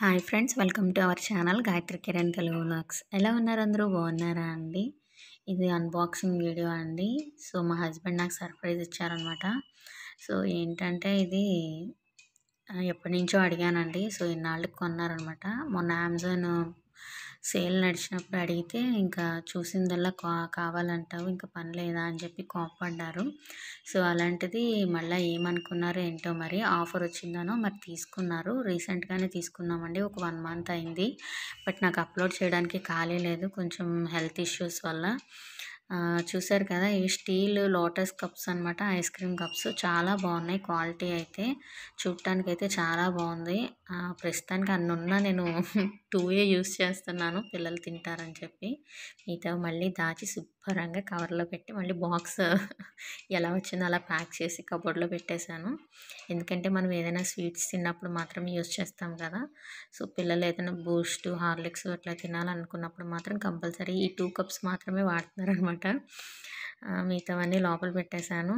hi friends welcome to our channel Gayatri Kiran Telugu vlogs ఎలా ఉన్నారు అందరూ బాగున్నారా అండి ఇది అన్బాక్సింగ్ వీడియో అండి సో మా హస్బెండ్ నాకు సర్ప్రైజ్ ఇచ్చారనమాట సో ఏంటంటే ఇది ఎప్పటి నుంచో అడిగానండి సో ఇన్నాళ్ళకి కొన్నారనమాట మొన్న అమెజాన్ సేల్ నడిచినప్పుడు అడిగితే ఇంకా చూసిందల్లా కా కావాలంటావు ఇంకా పని లేదా అని చెప్పి కోపడ్డారు సో అలాంటిది మళ్ళీ ఏమనుకున్నారో ఏంటో మరి ఆఫర్ వచ్చిందనో మరి తీసుకున్నారు రీసెంట్గానే తీసుకున్నామండి ఒక వన్ మంత్ అయింది బట్ నాకు అప్లోడ్ చేయడానికి ఖాళీ లేదు కొంచెం హెల్త్ ఇష్యూస్ వల్ల చూసారు కదా ఇవి స్టీల్ లోటస్ కప్స్ అనమాట ఐస్ క్రీమ్ కప్స్ చాలా బాగున్నాయి క్వాలిటీ అయితే చూడటానికి అయితే చాలా బాగుంది ప్రస్తుతానికి అన్నున్నా నేను టూయే యూస్ చేస్తున్నాను పిల్లలు తింటారని చెప్పి మిగతా మళ్ళీ దాచి పరంగా కవర్లో పెట్టి మళ్ళీ బాక్స్ ఎలా వచ్చిందో అలా ప్యాక్ చేసి కబోర్డ్లో పెట్టేశాను ఎందుకంటే మనం ఏదైనా స్వీట్స్ తిన్నప్పుడు మాత్రం యూజ్ చేస్తాం కదా సో పిల్లలు ఏదైనా బూస్ట్ హార్లిక్స్ అట్లా తినాలనుకున్నప్పుడు మాత్రం కంపల్సరీ ఈ టూ కప్స్ మాత్రమే వాడుతున్నారనమాట మిగతావన్నీ లోపల పెట్టేశాను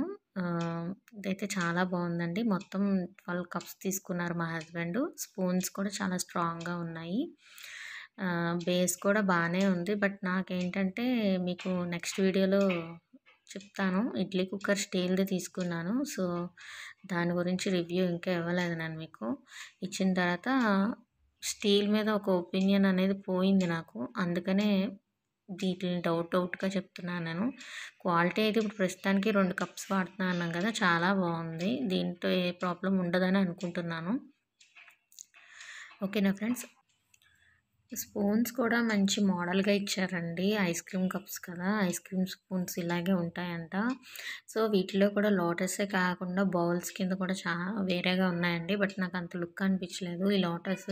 ఇదైతే చాలా బాగుందండి మొత్తం ట్వెల్వ్ కప్స్ తీసుకున్నారు మా హస్బెండ్ స్పూన్స్ కూడా చాలా స్ట్రాంగ్గా ఉన్నాయి బేస్ కూడా బాగానే ఉంది బట్ నాకేంటంటే మీకు నెక్స్ట్ వీడియోలో చెప్తాను ఇడ్లీ కుక్కర్ స్టీల్ది తీసుకున్నాను సో దాని గురించి రివ్యూ ఇంకా ఇవ్వలేదు నేను మీకు ఇచ్చిన తర్వాత స్టీల్ మీద ఒక ఒపీనియన్ అనేది పోయింది నాకు అందుకనే దీటిని డౌట్ డౌట్గా చెప్తున్నాను నేను క్వాలిటీ అయితే ఇప్పుడు ప్రస్తుతానికి రెండు కప్స్ వాడుతున్నాను కదా చాలా బాగుంది దీంట్లో ఏ ప్రాబ్లం ఉండదని అనుకుంటున్నాను ఓకేనా ఫ్రెండ్స్ స్పూన్స్ కూడా మంచి మోడల్గా ఇచ్చారండి ఐస్ క్రీమ్ కప్స్ కదా ఐస్ క్రీమ్ స్పూన్స్ ఇలాగే ఉంటాయంట సో వీటిలో కూడా లోటసే కాకుండా బౌల్స్ కింద కూడా చాలా వేరేగా ఉన్నాయండి బట్ నాకు అంత లుక్ అనిపించలేదు ఈ లోటస్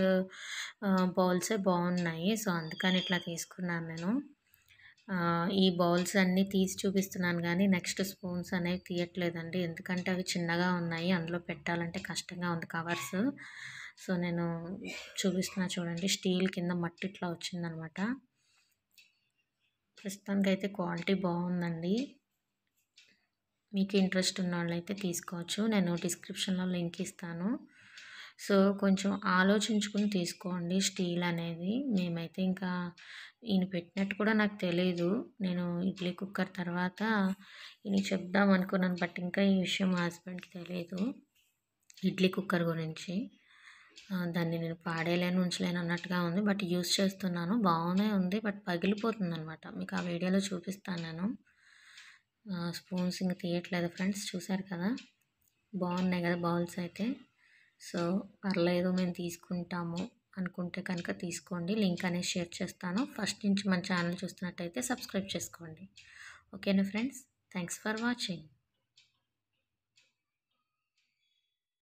బౌల్సే బాగున్నాయి సో అందుకని ఇట్లా తీసుకున్నాను నేను ఈ బౌల్స్ అన్నీ తీసి చూపిస్తున్నాను కానీ నెక్స్ట్ స్పూన్స్ అనేవి తీయట్లేదండి ఎందుకంటే అవి చిన్నగా ఉన్నాయి అందులో పెట్టాలంటే కష్టంగా ఉంది కవర్స్ సో నేను చూపిస్తున్నా చూడండి స్టీల్ కింద మట్టి ఇట్లా వచ్చిందనమాట ప్రస్తుతానికైతే క్వాలిటీ బాగుందండి మీకు ఇంట్రెస్ట్ ఉన్న వాళ్ళైతే తీసుకోవచ్చు నేను డిస్క్రిప్షన్లో లింక్ ఇస్తాను సో కొంచెం ఆలోచించుకుని తీసుకోండి స్టీల్ అనేది మేమైతే ఇంకా ఈయన పెట్టినట్టు కూడా నాకు తెలియదు నేను ఇడ్లీ కుక్కర్ తర్వాత ఈయన చెప్దాం అనుకున్నాను బట్ ఇంకా ఈ విషయం మా హస్బెండ్కి తెలియదు ఇడ్లీ కుక్కర్ గురించి దాన్ని నేను పాడేయలేను ఉంచలేను అన్నట్టుగా ఉంది బట్ యూస్ చేస్తున్నాను బాగానే ఉంది బట్ పగిలిపోతుంది అనమాట మీకు ఆ వీడియోలో చూపిస్తాను నేను స్పూన్స్ ఇంక తీయట్లేదు ఫ్రెండ్స్ చూసారు కదా బాగున్నాయి కదా బౌల్స్ అయితే సో పర్లేదు మేము తీసుకుంటాము అనుకుంటే కనుక తీసుకోండి లింక్ అనేది షేర్ చేస్తాను ఫస్ట్ నుంచి మన ఛానల్ చూస్తున్నట్టయితే సబ్స్క్రైబ్ చేసుకోండి ఓకేనా ఫ్రెండ్స్ థ్యాంక్స్ ఫర్ వాచింగ్